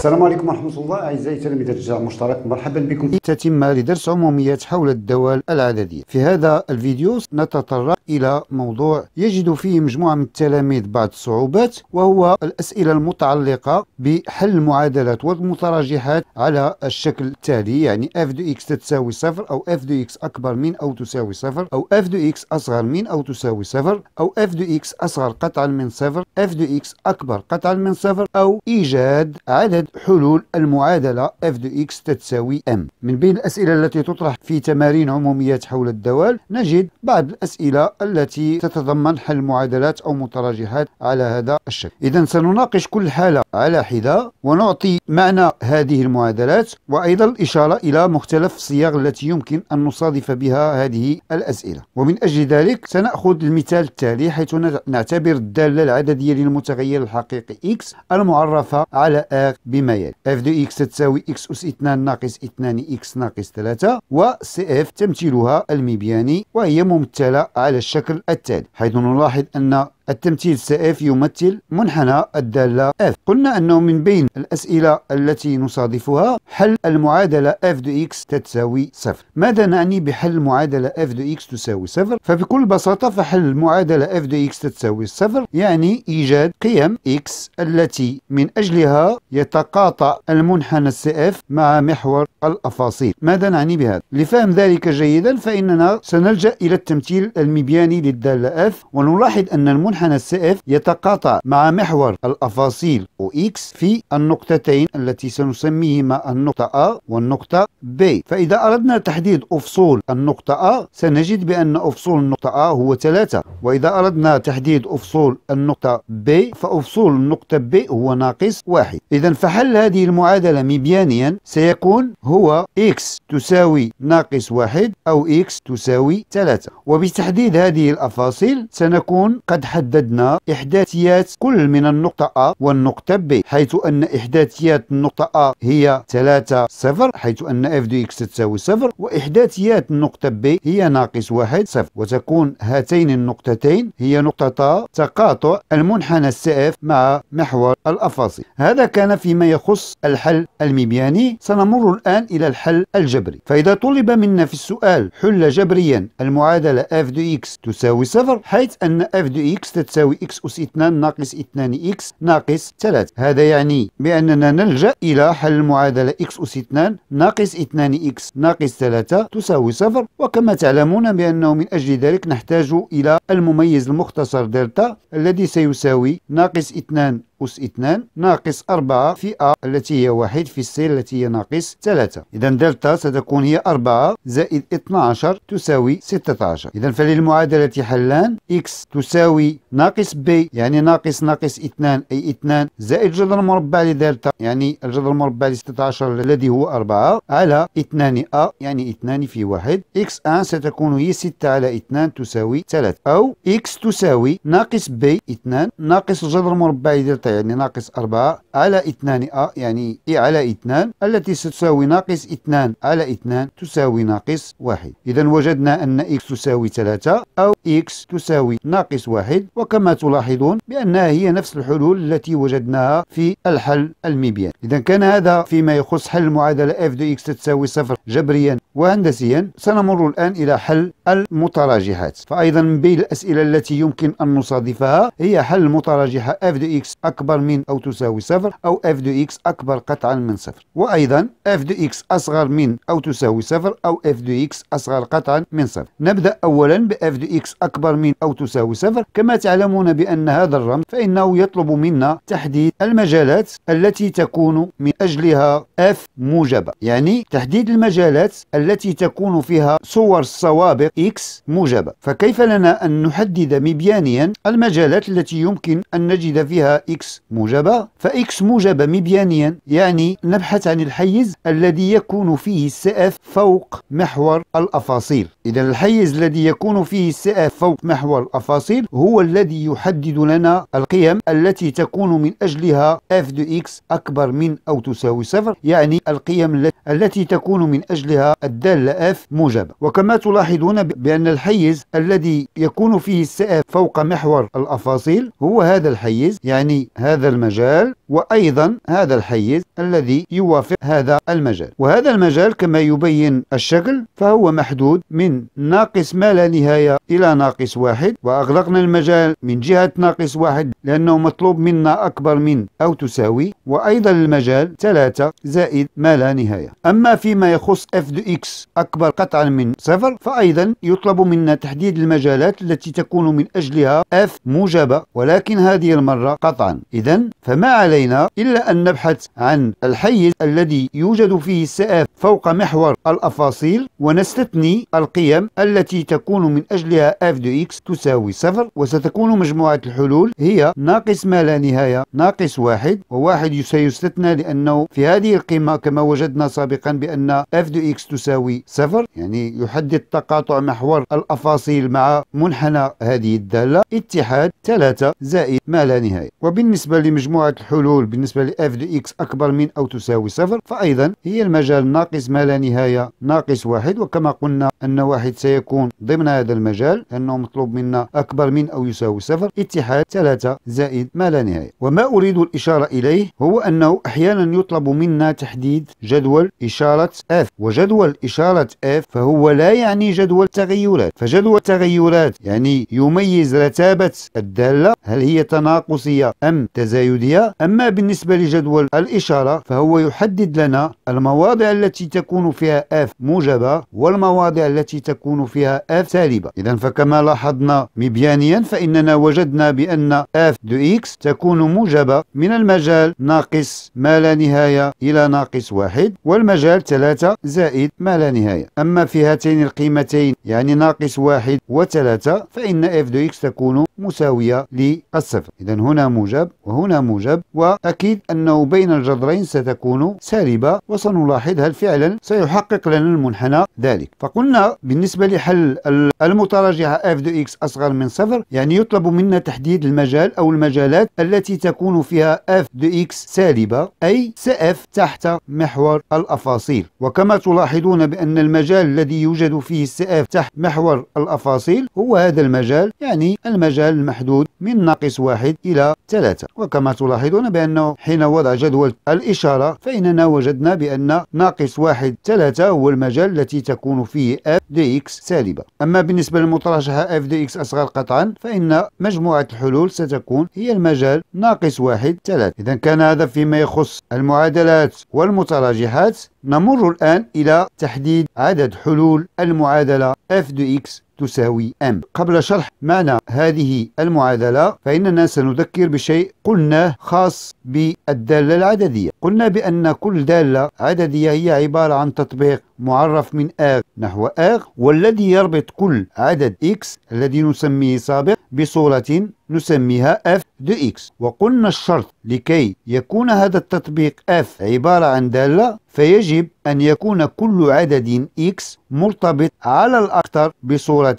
السلام عليكم ورحمة الله أعزائي تلاميذ الجزء المشترك مرحبا بكم في تتمة لدرس عموميات حول الدوال العددية في هذا الفيديو نتطرق إلى موضوع يجد فيه مجموعة من التلاميذ بعض الصعوبات وهو الأسئلة المتعلقة بحل المعادلات والمتراجحات على الشكل التالي يعني f دو اكس تساوي صفر أو f دو اكس أكبر من أو تساوي صفر أو f دو اكس أصغر من أو تساوي صفر أو f دو اكس أصغر قطعا من صفر f دو اكس أكبر قطعا من صفر أو إيجاد عدد حلول المعادلة f دو x تساوي m من بين الأسئلة التي تطرح في تمارين عموميات حول الدوال نجد بعض الأسئلة التي تتضمن حل معادلات أو متراجعات على هذا الشكل إذا سنناقش كل حالة على حدة ونعطي معنى هذه المعادلات وأيضا الإشارة إلى مختلف الصياغ التي يمكن أن نصادف بها هذه الأسئلة ومن أجل ذلك سنأخذ المثال التالي حيث نعتبر الدالة العددية للمتغير الحقيقي x المعرفة على r بما يلي اف دو اكس تساوي اكس أس 2 ناقص 2 اكس ناقص 3 و اف تمثيلها المبياني وهي ممثلة على الشكل التالي حيث نلاحظ أن التمثيل سائف يمثل منحنى الدالة F قلنا أنه من بين الأسئلة التي نصادفها حل المعادلة F دو X تتساوي صفر ماذا نعني بحل معادلة F دو X تساوي صفر؟ فبكل بساطة فحل المعادلة F دو X تتساوي صفر يعني إيجاد قيم X التي من أجلها يتقاطع المنحنى CF مع محور الأفاصيل ماذا نعني بهذا؟ لفهم ذلك جيدا فإننا سنلجأ إلى التمثيل المبياني للدالة F ونلاحظ أن المنحنى منحنى السقف يتقاطع مع محور الأفاصيل OX في النقطتين التي سنسميهما النقطة A والنقطة B فإذا أردنا تحديد أفصول النقطة A سنجد بأن أفصول النقطة A هو 3 وإذا أردنا تحديد أفصول النقطة B فأفصول النقطة B هو ناقص 1 إذا فحل هذه المعادلة مبيانيا سيكون هو X تساوي ناقص 1 أو X تساوي 3 وبتحديد هذه الأفاصيل سنكون قد حددنا حددنا إحداثيات كل من النقطة A والنقطة B حيث أن إحداثيات النقطة A هي 3 صفر حيث أن f دو x تساوي صفر وإحداثيات النقطة B هي ناقص واحد صفر وتكون هاتين النقطتين هي نقطتا تقاطع المنحنى السائف مع محور الأفاصيل هذا كان فيما يخص الحل المبياني سنمر الآن إلى الحل الجبري فإذا طلب منا في السؤال حل جبريا المعادلة f دو x تساوي صفر حيث أن f دو x اكس تساوي اكس أس 2 ناقص 2 اكس ناقص 3 هذا يعني بأننا نلجأ إلى حل المعادلة اكس أس 2 ناقص 2 اكس ناقص 3 تساوي صفر وكما تعلمون بأنه من أجل ذلك نحتاج إلى المميز المختصر دلتا الذي سيساوي ناقص 2 أس 2 ناقص 4 في أ التي هي 1 في السي التي هي ناقص 3 إذا دلتا ستكون هي 4 زائد 12 تساوي 16 إذا فللمعادلة حلان إكس تساوي ناقص بي يعني ناقص ناقص 2 أي 2 زائد جذر مربع لدلتا يعني الجذر المربع ل 16 الذي هو 4 على 2 أ يعني 2 في 1 إكس 1 ستكون هي 6 على 2 تساوي 3 أو إكس تساوي ناقص بي 2 ناقص الجذر المربع لدلتا يعني ناقص 4 على 2 أ آه، يعني إي على 2 التي ستساوي ناقص 2 على 2 تساوي ناقص 1 إذا وجدنا أن إكس تساوي 3 أو إكس تساوي ناقص 1 وكما تلاحظون بأنها هي نفس الحلول التي وجدناها في الحل المبيان إذا كان هذا فيما يخص حل المعادلة f دو إكس تساوي صفر جبريا وهندسيا سنمر الآن إلى حل المتراجحات فأيضا من بين الأسئلة التي يمكن أن نصادفها هي حل المتراجحة f دو إكس أكبر من أو تساوي صفر أو اف دو اكس أكبر قطعا من صفر وأيضا اف دو اكس أصغر من أو تساوي صفر أو اف دو اكس أصغر قطعا من صفر نبدأ أولا باف دو اكس أكبر من أو تساوي صفر كما تعلمون بأن هذا الرمز فإنه يطلب منا تحديد المجالات التي تكون من أجلها اف موجبة يعني تحديد المجالات التي تكون فيها صور السوابق اكس موجبة فكيف لنا أن نحدد مبيانيا المجالات التي يمكن أن نجد فيها اكس إكس موجبة فإكس موجبة مبيانيا يعني نبحث عن الحيز الذي يكون فيه السي اف فوق محور الأفاصيل إذا الحيز الذي يكون فيه السي اف فوق محور الأفاصيل هو الذي يحدد لنا القيم التي تكون من أجلها اف دو إكس أكبر من أو تساوي صفر يعني القيم التي تكون من أجلها الدالة اف موجبة وكما تلاحظون بأن الحيز الذي يكون فيه السي اف فوق محور الأفاصيل هو هذا الحيز يعني هذا المجال وأيضا هذا الحيز الذي يوافق هذا المجال وهذا المجال كما يبين الشكل فهو محدود من ناقص ما لا نهاية إلى ناقص واحد وأغلقنا المجال من جهة ناقص واحد لأنه مطلوب منا أكبر من أو تساوي وأيضا المجال 3 زائد ما لا نهاية أما فيما يخص f دو x أكبر قطعا من صفر فأيضا يطلب منا تحديد المجالات التي تكون من أجلها f موجبة ولكن هذه المرة قطعا إذا فما علي علينا إلا أن نبحث عن الحيز الذي يوجد فيه السقف فوق محور الأفاصيل ونستثني القيم التي تكون من أجلها f دو x تساوي صفر وستكون مجموعة الحلول هي ناقص ما لا نهاية ناقص واحد وواحد سيستثنى لأنه في هذه القيمة كما وجدنا سابقا بأن f دو x تساوي صفر يعني يحدد تقاطع محور الأفاصيل مع منحنى هذه الدالة اتحاد ثلاثة زائد ما لا نهاية وبالنسبة لمجموعة الحلول المدلول بالنسبة f دو x أكبر من أو تساوي صفر فأيضا هي المجال ناقص ما لا نهاية ناقص واحد وكما قلنا أن واحد سيكون ضمن هذا المجال لأنه مطلوب منا أكبر من أو يساوي صفر اتحاد ثلاثة زائد ما لا نهاية وما أريد الإشارة إليه هو أنه أحيانا يطلب منا تحديد جدول إشارة F وجدول إشارة F فهو لا يعني جدول تغيرات فجدول تغيرات يعني يميز رتابة الدالة هل هي تناقصية أم تزايدية أم أما بالنسبة لجدول الإشارة فهو يحدد لنا المواضع التي تكون فيها F موجبة والمواضع التي تكون فيها F سالبة إذا فكما لاحظنا مبيانيا فإننا وجدنا بأن F دو X تكون موجبة من المجال ناقص ما لا نهاية إلى ناقص واحد والمجال 3 زائد ما لا نهاية أما في هاتين القيمتين يعني ناقص واحد وثلاثة فإن F دو X تكون مساوية للصفر إذا هنا موجب وهنا موجب وأكيد أنه بين الجذرين ستكون سالبة وسنلاحظ هل فعلا سيحقق لنا المنحنى ذلك فقلنا بالنسبة لحل المتراجعة f دو x أصغر من صفر يعني يطلب منا تحديد المجال أو المجالات التي تكون فيها f دو x سالبة أي سأف تحت محور الأفاصيل وكما تلاحظون بأن المجال الذي يوجد فيه سأف تحت محور الأفاصيل هو هذا المجال يعني المجال المحدود من ناقص واحد إلى ثلاثة وكما تلاحظون بأنه حين وضع جدول الإشارة فإننا وجدنا بأن ناقص واحد ثلاثة هو المجال التي تكون فيه f dx سالبة أما بالنسبة للمترجحة f dx أصغر قطعا فإن مجموعة الحلول ستكون هي المجال ناقص واحد ثلاثة إذا كان هذا فيما يخص المعادلات والمتراجحات نمر الآن إلى تحديد عدد حلول المعادلة f de x تساوي m قبل شرح معنى هذه المعادلة فإننا سنذكر بشيء قلناه خاص بالدالة العددية قلنا بأن كل دالة عددية هي عبارة عن تطبيق معرف من R نحو R والذي يربط كل عدد X الذي نسميه سابق بصورة نسميها f دو x وقلنا الشرط لكي يكون هذا التطبيق f عبارة عن دالة فيجب أن يكون كل عدد x مرتبط على الأكثر بصورة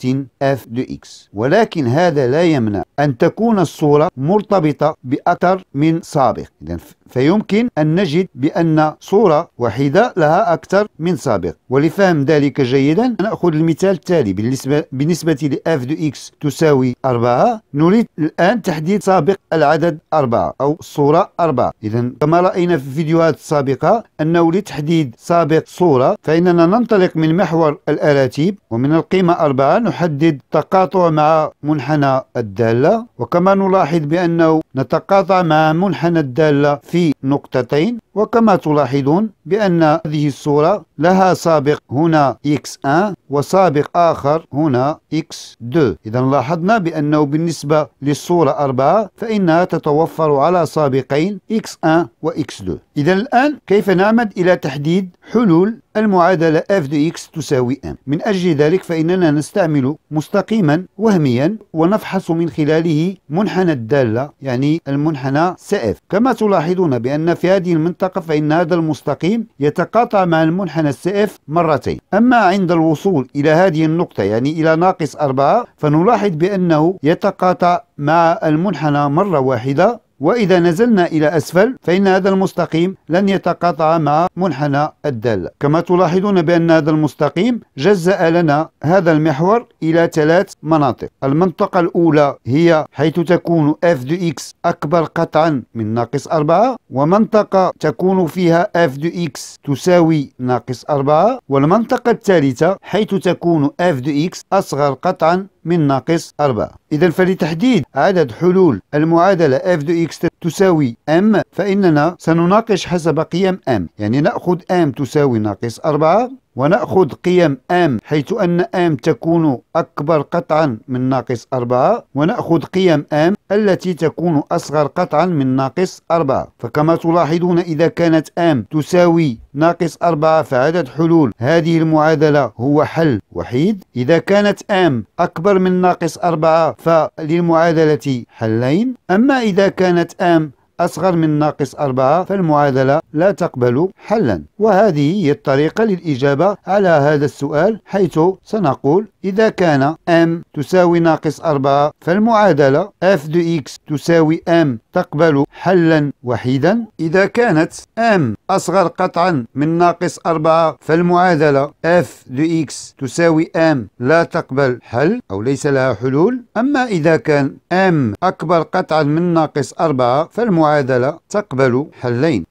f دو x ولكن هذا لا يمنع أن تكون الصورة مرتبطة بأكثر من سابق إذن فيمكن أن نجد بأن صورة واحدة لها أكثر من سابق ولفهم ذلك جيدا نأخذ المثال التالي بالنسبة, بالنسبة ل f x تساوي 4 نريد الآن تحديد سابق العدد أربعة أو الصورة أربعة إذا كما رأينا في الفيديوهات السابقة أنه لتحديد سابق صورة فإننا ننطلق من محور الأراتيب ومن القيمة أربعة نحدد تقاطع مع منحنى الدالة وكما نلاحظ بأنه نتقاطع مع منحنى الدالة في نقطتين وكما تلاحظون بأن هذه الصورة لها سابق هنا x1 وسابق آخر هنا x2 إذا لاحظنا بأنه بالنسبة بالصورة 4 فإنها تتوفر على سابقين x1 و x2 إذا الآن كيف نعمد إلى تحديد حلول المعادلة f دو x تساوي m من أجل ذلك فإننا نستعمل مستقيما وهميا ونفحص من خلاله منحنى الدالة يعني المنحنى CF كما تلاحظون بأن في هذه المنطقة فإن هذا المستقيم يتقاطع مع المنحنى CF مرتين أما عند الوصول إلى هذه النقطة يعني إلى ناقص 4 فنلاحظ بأنه يتقاطع مع المنحنى مرة واحدة وإذا نزلنا إلى أسفل فإن هذا المستقيم لن يتقاطع مع منحنى الدالة كما تلاحظون بأن هذا المستقيم جزأ لنا هذا المحور إلى ثلاث مناطق المنطقة الأولى هي حيث تكون f دو x أكبر قطعا من ناقص 4 ومنطقة تكون فيها f دو x تساوي ناقص 4 والمنطقة الثالثة حيث تكون f دو x أصغر قطعا من ناقص 4 إذا فلتحديد عدد حلول المعادلة f دو x تساوي m فإننا سنناقش حسب قيم m يعني نأخذ m تساوي ناقص 4 ونأخذ قيم آم حيث أن آم تكون أكبر قطعا من ناقص أربعة ونأخذ قيم آم التي تكون أصغر قطعا من ناقص أربعة فكما تلاحظون إذا كانت آم تساوي ناقص أربعة فعدد حلول هذه المعادلة هو حل وحيد إذا كانت آم أكبر من ناقص أربعة فللمعادلة حلين أما إذا كانت آم أصغر من ناقص أربعة فالمعادلة لا تقبل حلا وهذه هي الطريقة للإجابة على هذا السؤال حيث سنقول إذا كان m تساوي ناقص أربعة فالمعادلة f دو x تساوي m تقبل حلا وحيدا إذا كانت أم أصغر قطعا من ناقص أربعة فالمعادلة f دو x تساوي m لا تقبل حل أو ليس لها حلول أما إذا كان m أكبر قطعا من ناقص أربعة فالمعادلة تقبل حلين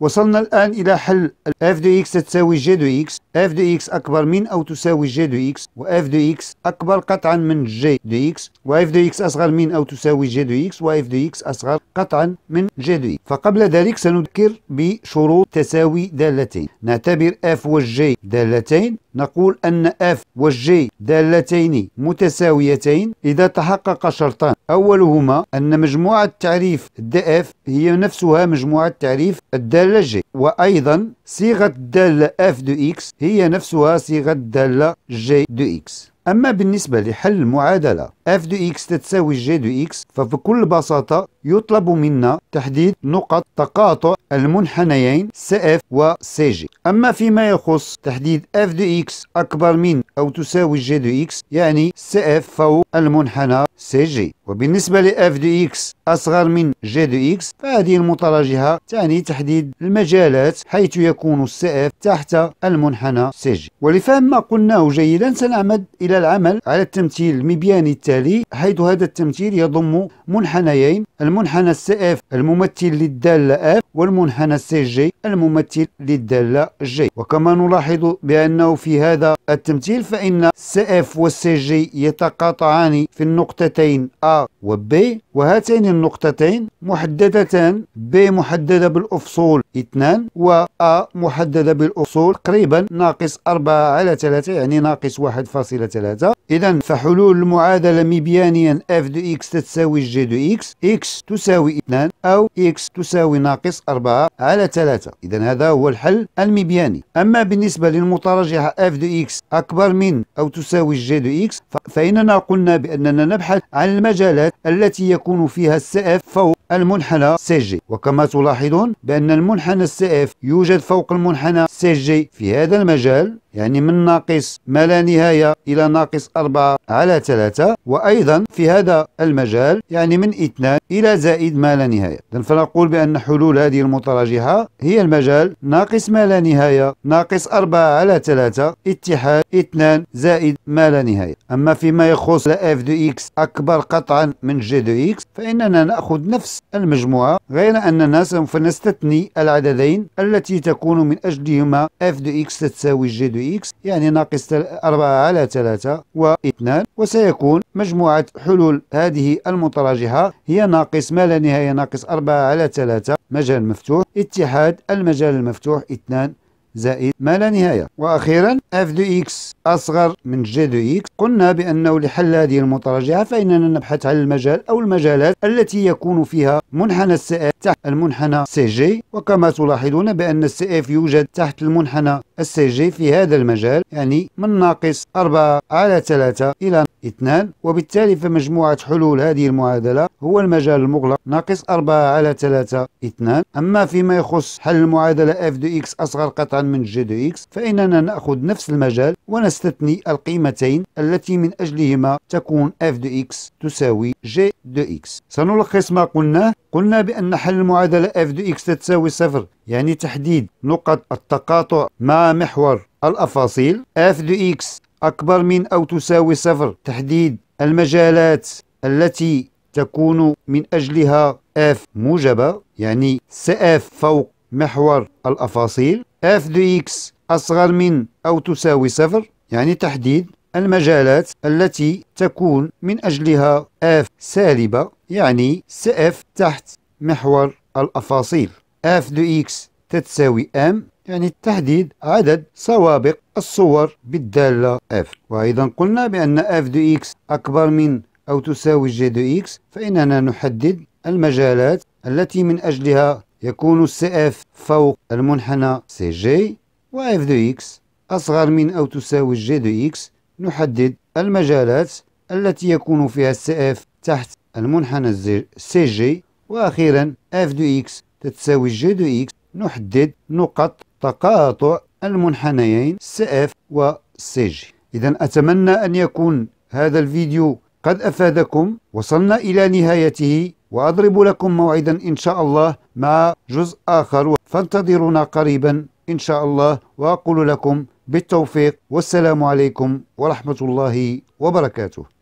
وصلنا الآن إلى حل f دو x تساوي g دو x f دو x أكبر من أو تساوي g دو x و f دو x أكبر قطعا من g دو x و f دو x أصغر من أو تساوي g دو x و f دو x أصغر قطعا من g دو x فقبل ذلك سنذكر بشروط تساوي دالتين نعتبر f و g دالتين نقول أن f و g دالتين متساويتين إذا تحقق شرطان أولهما أن مجموعة تعريف df هي نفسها مجموعة تعريف الدالة الثلجي وأيضا صيغة الدالة f دو x هي نفسها صيغة الدالة g دو x أما بالنسبة لحل المعادلة f دو x تتساوي g دو x فبكل بساطة يطلب منا تحديد نقط تقاطع المنحنيين CF و CG أما فيما يخص تحديد f دو x أكبر من أو تساوي g دو x يعني CF فوق المنحنى CG وبالنسبة ل f دو x أصغر من g دو x فهذه المتراجحة تعني تحديد المجالات حيث يكون يكون السائف تحت المنحنى سج ولفهم ما قلناه جيدا سنعمد إلى العمل على التمثيل المبياني التالي حيث هذا التمثيل يضم منحنيين المنحنى السائف الممثل للدالة F والمنحنى السجي الممثل للدالة G وكما نلاحظ بأنه في هذا التمثيل فإن السقف والسجي يتقاطعان في النقطتين A و B وهاتين النقطتين محددتان B محددة بالأفصول 2 و A محددة بالأصول قريبا ناقص 4 على 3 يعني ناقص 1.3 إذا فحلول المعادلة مبيانيا f دو x تساوي g دو x x تساوي 2 أو x تساوي ناقص 4 على 3 إذا هذا هو الحل المبياني أما بالنسبة للمترجحة f دو x أكبر من أو تساوي g دو x فإننا قلنا بأننا نبحث عن المجالات التي يكون فيها السقف فوق المنحنى سي جي وكما تلاحظون بأن المنحنى السقف يوجد فوق فوق المنحنى سي جي في هذا المجال يعني من ناقص ما لا نهاية إلى ناقص أربعة على ثلاثة وأيضا في هذا المجال يعني من اثنان إلى زائد ما لا نهاية فنقول بأن حلول هذه المتراجحة هي المجال ناقص ما لا نهاية ناقص أربعة على ثلاثة اتحاد اثنان زائد ما لا نهاية أما فيما يخص اف دو إكس أكبر قطعا من G دو إكس فإننا نأخذ نفس المجموعة غير أننا سوف نستثني العددين التي تكون من أجلهما اف دو إكس تساوي G دو بإكس يعني ناقص 4 على 3 و2 وسيكون مجموعة حلول هذه المتراجحة هي ناقص ما لا نهاية ناقص 4 على 3 مجال مفتوح اتحاد المجال المفتوح 2 زائد ما لا نهاية وأخيرا اف دو اكس أصغر من جي دو اكس قلنا بأنه لحل هذه المتراجعة فإننا نبحث عن المجال أو المجالات التي يكون فيها منحنى السي اف تحت المنحنى سي جي وكما تلاحظون بأن السي اف يوجد تحت المنحنى السي جي في هذا المجال يعني من ناقص 4 على 3 إلى 2 وبالتالي فمجموعة حلول هذه المعادلة هو المجال المغلق ناقص 4 على 3 2 أما فيما يخص حل المعادلة اف دو اكس أصغر قطعة من جي دو إكس فإننا نأخذ نفس المجال ونستثني القيمتين التي من أجلهما تكون اف دو إكس تساوي جي دو إكس سنلخص ما قلناه قلنا بأن حل المعادلة اف دو إكس تساوي صفر يعني تحديد نقط التقاطع مع محور الأفاصيل اف دو إكس أكبر من أو تساوي صفر تحديد المجالات التي تكون من أجلها اف موجبة يعني اف فوق محور الأفاصيل اف دو اكس أصغر من أو تساوي صفر يعني تحديد المجالات التي تكون من أجلها f سالبة يعني اف تحت محور الأفاصيل f دو x تتساوي m يعني تحديد عدد سوابق الصور بالدالة f وأيضا قلنا بأن f دو x أكبر من أو تساوي جي دو x فإننا نحدد المجالات التي من أجلها يكون سي اف فوق المنحنى سي جي اف دو اكس أصغر من أو تساوي جي دو اكس نحدد المجالات التي يكون فيها سي اف تحت المنحنى سي جي وأخيرا اف دو اكس تتساوي جي دو اكس نحدد نقط تقاطع المنحنيين سي اف وسي جي إذا أتمنى أن يكون هذا الفيديو قد أفادكم وصلنا إلى نهايته وأضرب لكم موعدا إن شاء الله مع جزء آخر فانتظرونا قريبا إن شاء الله وأقول لكم بالتوفيق والسلام عليكم ورحمة الله وبركاته